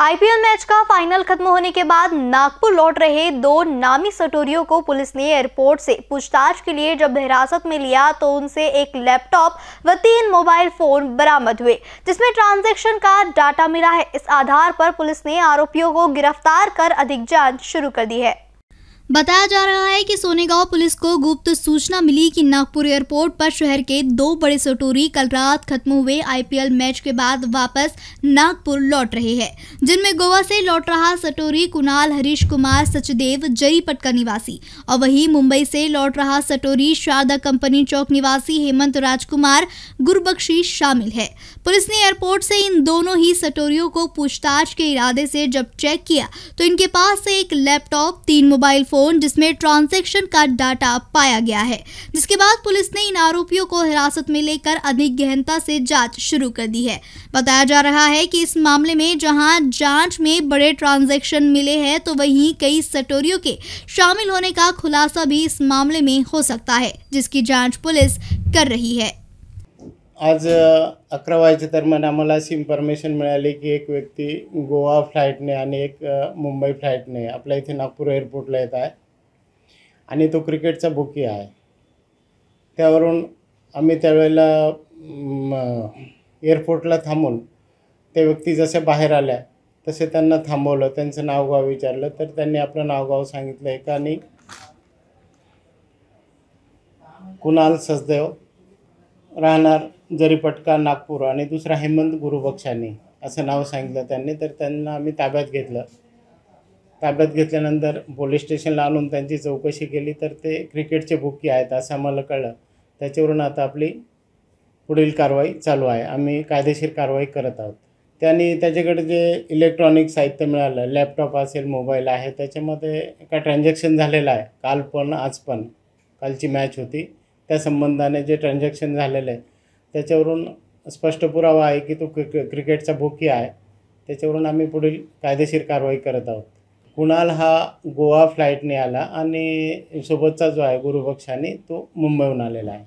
IPL match का final खत्म होने के बाद नागपुर लौट रहे दो नामी सटोरियों को पुलिस ने एयरपोर्ट से पूछताछ के लिए जब हिरासत में लिया तो उनसे एक लैपटॉप व तीन मोबाइल फोन बरामद हुए जिसमें ट्रांजैक्शन का डाटा मिला है इस आधार पर पुलिस ने आरोपियों को गिरफ्तार कर अधिक जांच शुरू कर दी है बताया जा रहा है कि सोनेगांव पुलिस को गुप्त सूचना मिली कि नागपुर एयरपोर्ट पर शहर के दो बड़े सटोरी कल रात खत्म हुए आईपीएल मैच के बाद वापस नागपुर लौट रहे हैं जिनमें गोवा से लौट रहा सटोरी कुणाल हरीश कुमार सचदेव जरीपट का निवासी और वहीं मुंबई से लौट रहा सटोरी शारदा कंपनी चौक निवासी हेमंत राजकुमार गुरबख्शी शामिल है पुलिस ने एयरपोर्ट से इन दोनों ही सटोरियों को पूछताछ के इरादे से जब चेक किया तो इनके पास से एक लैपटॉप तीन मोबाइल फोन फोन जिसमें ट्रांजेक्शन का डाटा पाया गया है जिसके बाद पुलिस ने इन आरोपियों को हिरासत में लेकर अधिक गहनता से जांच शुरू कर दी है बताया जा रहा है कि इस मामले में जहां जांच में बड़े ट्रांजैक्शन मिले हैं तो वहीं कई सटोरियों के शामिल होने का खुलासा भी इस मामले में हो सकता है जिसकी जाँच पुलिस कर रही है आज अकरा वाजेच्या दरम्यान आम्हाला अशी इन्फॉर्मेशन मिळाली की एक व्यक्ती गोवा फ्लाईटने आणि एक मुंबई फ्लाईटने आपल्या इथे नागपूर एअरपोर्टला येत आहे आणि तो क्रिकेटचा बुकी आहे त्यावरून आम्ही त्यावेळेला एअरपोर्टला थांबून त्या व्यक्ती जसे बाहेर आल्या तसे त्यांना थांबवलं त्यांचं नावगाव विचारलं तर त्यांनी आपलं नावगाव सांगितलं एका आणि कुणाल ससदेव राहणार जरी पटका नागपूर आणि दुसरा हेमंत गुरुबक्षानी असं नाव सांगितलं त्यांनी तर त्यांना आम्ही ताब्यात घेतलं ताब्यात घेतल्यानंतर पोलीस स्टेशनला आणून त्यांची चौकशी केली तर ते क्रिकेटचे बुकी आहेत असं आम्हाला कळलं त्याच्यावरून आता आपली पुढील कारवाई चालू आहे आम्ही कायदेशीर कारवाई करत आहोत त्यांनी त्याच्याकडे जे इलेक्ट्रॉनिक साहित्य मिळालं लॅपटॉप असेल मोबाईल आहे त्याच्यामध्ये काय ट्रान्झॅक्शन झालेलं आहे काल पण आज पण कालची मॅच होती त्या संबंधाने जे ट्रान्झॅक्शन झालेलं आहे त्याच्यावरून स्पष्ट पुरावा आहे की तो क्रिक क्रिकेटचा भोकी आहे त्याच्यावरून आम्ही पुढील कायदेशीर कारवाई करत आहोत कुणाल हा गोवा फ्लाईटने आला आणि सोबतचा जो आहे गुरुबक्षाने तो मुंबईहून आलेला आहे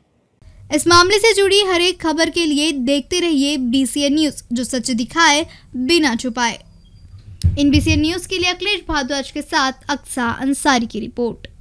इस मामले से जुड़ी हर एक खबर के लिए देखते रहिए बी न्यूज़ जो सच दिखाए बिना छुपाए इन बी न्यूज़ के लिए अखिलेश भारद्वाज के साथ अक्सा अंसारी की रिपोर्ट